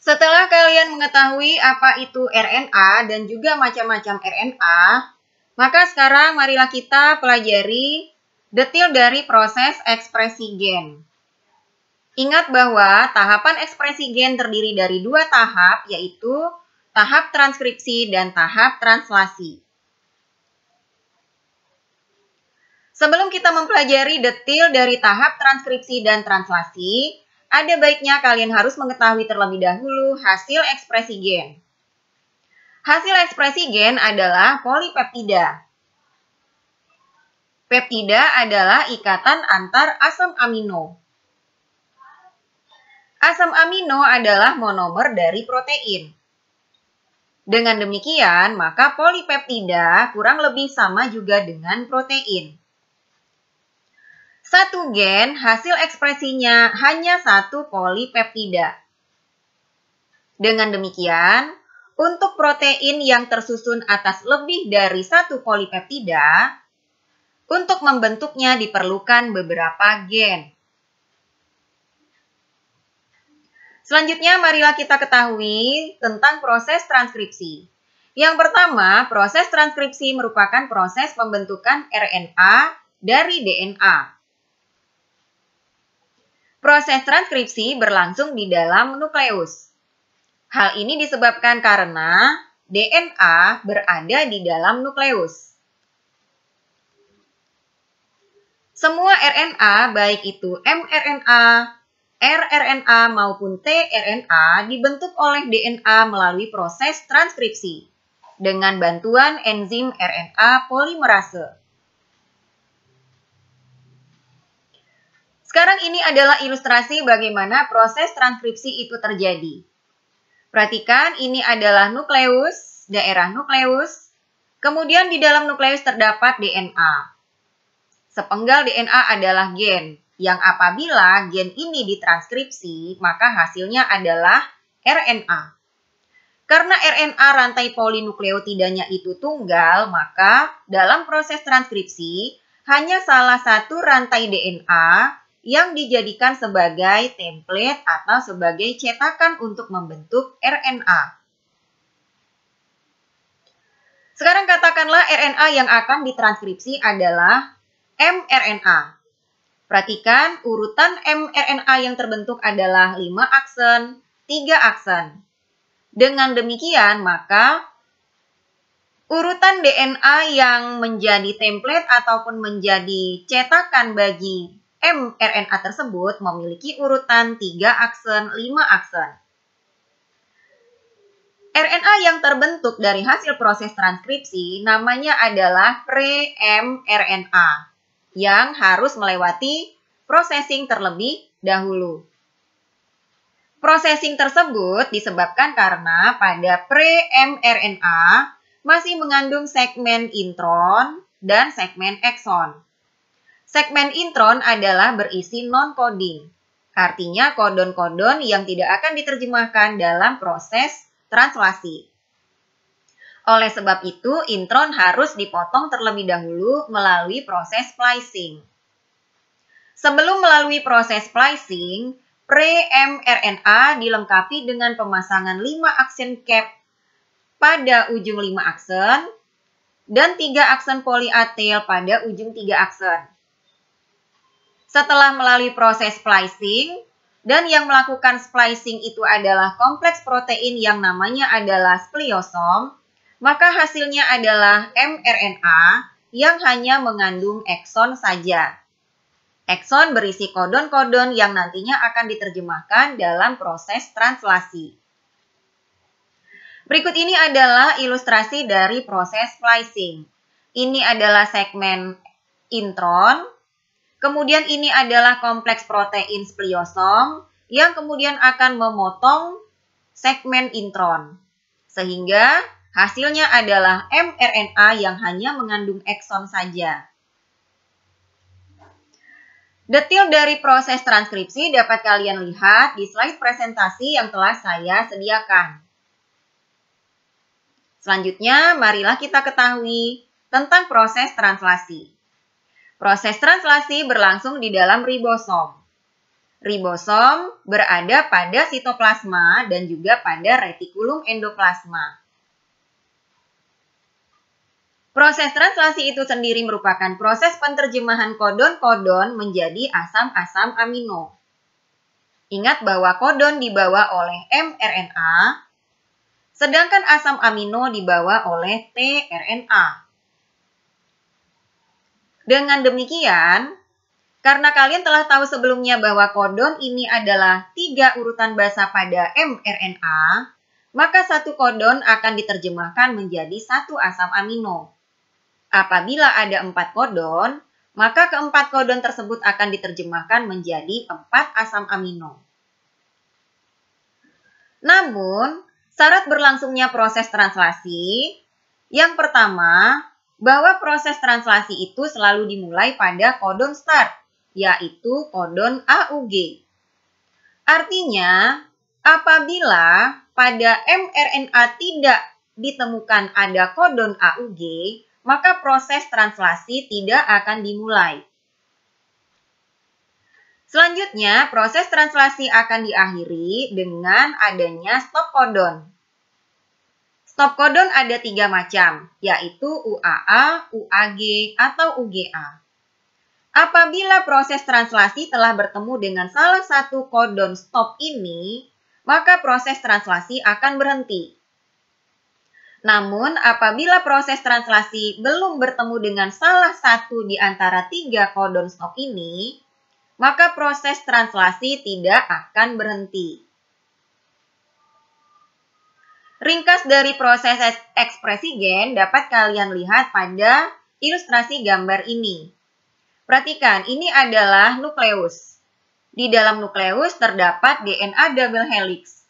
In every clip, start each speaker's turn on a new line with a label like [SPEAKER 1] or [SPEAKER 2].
[SPEAKER 1] Setelah kalian mengetahui apa itu RNA dan juga macam-macam RNA, maka sekarang marilah kita pelajari detail dari proses ekspresi gen. Ingat bahwa tahapan ekspresi gen terdiri dari dua tahap, yaitu tahap transkripsi dan tahap translasi. Sebelum kita mempelajari detail dari tahap transkripsi dan translasi, ada baiknya kalian harus mengetahui terlebih dahulu hasil ekspresi gen. Hasil ekspresi gen adalah polipeptida. Peptida adalah ikatan antar asam amino. Asam amino adalah monomer dari protein. Dengan demikian, maka polipeptida kurang lebih sama juga dengan protein. Satu gen hasil ekspresinya hanya satu polipeptida. Dengan demikian, untuk protein yang tersusun atas lebih dari satu polipeptida, untuk membentuknya diperlukan beberapa gen. Selanjutnya, marilah kita ketahui tentang proses transkripsi. Yang pertama, proses transkripsi merupakan proses pembentukan RNA dari DNA. Proses transkripsi berlangsung di dalam nukleus. Hal ini disebabkan karena DNA berada di dalam nukleus. Semua RNA, baik itu mRNA, rRNA maupun tRNA dibentuk oleh DNA melalui proses transkripsi dengan bantuan enzim RNA polimerase. Sekarang ini adalah ilustrasi bagaimana proses transkripsi itu terjadi. Perhatikan, ini adalah nukleus, daerah nukleus. Kemudian di dalam nukleus terdapat DNA. Sepenggal DNA adalah gen, yang apabila gen ini ditranskripsi, maka hasilnya adalah RNA. Karena RNA rantai polinukleotidanya itu tunggal, maka dalam proses transkripsi, hanya salah satu rantai DNA yang dijadikan sebagai template atau sebagai cetakan untuk membentuk RNA. Sekarang katakanlah RNA yang akan ditranskripsi adalah mRNA. Perhatikan urutan mRNA yang terbentuk adalah 5 aksen, 3 aksen. Dengan demikian, maka urutan DNA yang menjadi template ataupun menjadi cetakan bagi mRNA tersebut memiliki urutan 3 aksen, 5 aksen. RNA yang terbentuk dari hasil proses transkripsi namanya adalah pre-mRNA yang harus melewati processing terlebih dahulu. Processing tersebut disebabkan karena pada pre-mRNA masih mengandung segmen intron dan segmen exon. Segmen intron adalah berisi non-coding, artinya kodon-kodon yang tidak akan diterjemahkan dalam proses translasi. Oleh sebab itu, intron harus dipotong terlebih dahulu melalui proses splicing. Sebelum melalui proses splicing, pre-mRNA dilengkapi dengan pemasangan 5 aksen cap pada ujung 5 aksen dan 3 aksen poliatel pada ujung 3 aksen setelah melalui proses splicing dan yang melakukan splicing itu adalah kompleks protein yang namanya adalah spliosom, maka hasilnya adalah mRNA yang hanya mengandung exon saja. Exon berisi kodon-kodon yang nantinya akan diterjemahkan dalam proses translasi. Berikut ini adalah ilustrasi dari proses splicing. Ini adalah segmen intron Kemudian ini adalah kompleks protein spliosom yang kemudian akan memotong segmen intron. Sehingga hasilnya adalah mRNA yang hanya mengandung exon saja. Detil dari proses transkripsi dapat kalian lihat di slide presentasi yang telah saya sediakan. Selanjutnya, marilah kita ketahui tentang proses translasi. Proses translasi berlangsung di dalam ribosom. Ribosom berada pada sitoplasma dan juga pada retikulum endoplasma. Proses translasi itu sendiri merupakan proses penterjemahan kodon-kodon menjadi asam-asam amino. Ingat bahwa kodon dibawa oleh mRNA, sedangkan asam amino dibawa oleh tRNA. Dengan demikian, karena kalian telah tahu sebelumnya bahwa kodon ini adalah tiga urutan basa pada mRNA, maka satu kodon akan diterjemahkan menjadi satu asam amino. Apabila ada empat kodon, maka keempat kodon tersebut akan diterjemahkan menjadi empat asam amino. Namun, syarat berlangsungnya proses translasi, yang pertama, bahwa proses translasi itu selalu dimulai pada kodon start, yaitu kodon AUG. Artinya, apabila pada mRNA tidak ditemukan ada kodon AUG, maka proses translasi tidak akan dimulai. Selanjutnya, proses translasi akan diakhiri dengan adanya stop kodon Stop kodon ada tiga macam, yaitu UAA, UAG, atau UGA. Apabila proses translasi telah bertemu dengan salah satu kodon stop ini, maka proses translasi akan berhenti. Namun, apabila proses translasi belum bertemu dengan salah satu di antara tiga kodon stop ini, maka proses translasi tidak akan berhenti. Ringkas dari proses ekspresi gen dapat kalian lihat pada ilustrasi gambar ini. Perhatikan, ini adalah nukleus. Di dalam nukleus terdapat DNA double helix.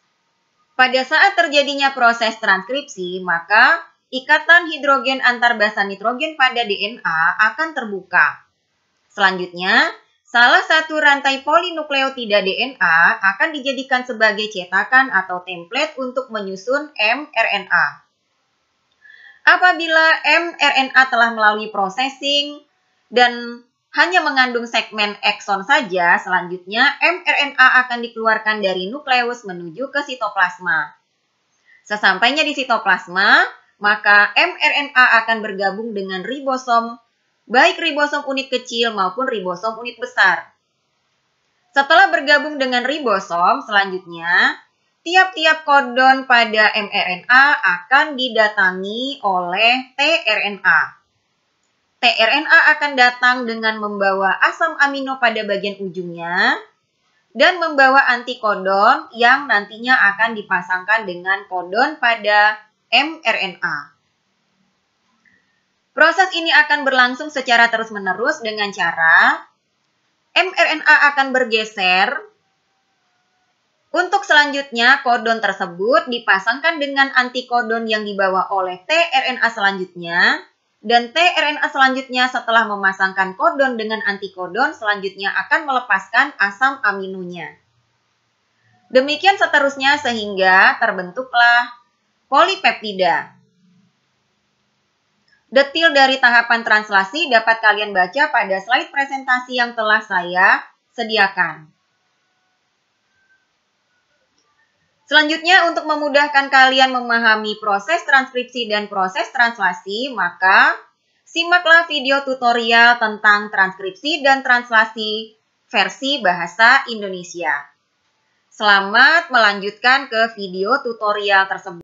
[SPEAKER 1] Pada saat terjadinya proses transkripsi, maka ikatan hidrogen antar basa nitrogen pada DNA akan terbuka. Selanjutnya, Salah satu rantai polinukleotida DNA akan dijadikan sebagai cetakan atau template untuk menyusun mRNA. Apabila mRNA telah melalui processing dan hanya mengandung segmen exon saja, selanjutnya mRNA akan dikeluarkan dari nukleus menuju ke sitoplasma. Sesampainya di sitoplasma, maka mRNA akan bergabung dengan ribosom baik ribosom unit kecil maupun ribosom unit besar. Setelah bergabung dengan ribosom, selanjutnya tiap-tiap kodon pada mRNA akan didatangi oleh tRNA. tRNA akan datang dengan membawa asam amino pada bagian ujungnya dan membawa antikodon yang nantinya akan dipasangkan dengan kodon pada mRNA. Proses ini akan berlangsung secara terus-menerus dengan cara mRNA akan bergeser untuk selanjutnya, kodon tersebut dipasangkan dengan antikodon yang dibawa oleh tRNA selanjutnya, dan tRNA selanjutnya setelah memasangkan kodon dengan antikodon selanjutnya akan melepaskan asam aminonya. Demikian seterusnya sehingga terbentuklah polipeptida. Detil dari tahapan translasi dapat kalian baca pada slide presentasi yang telah saya sediakan. Selanjutnya, untuk memudahkan kalian memahami proses transkripsi dan proses translasi, maka simaklah video tutorial tentang transkripsi dan translasi versi bahasa Indonesia. Selamat melanjutkan ke video tutorial tersebut.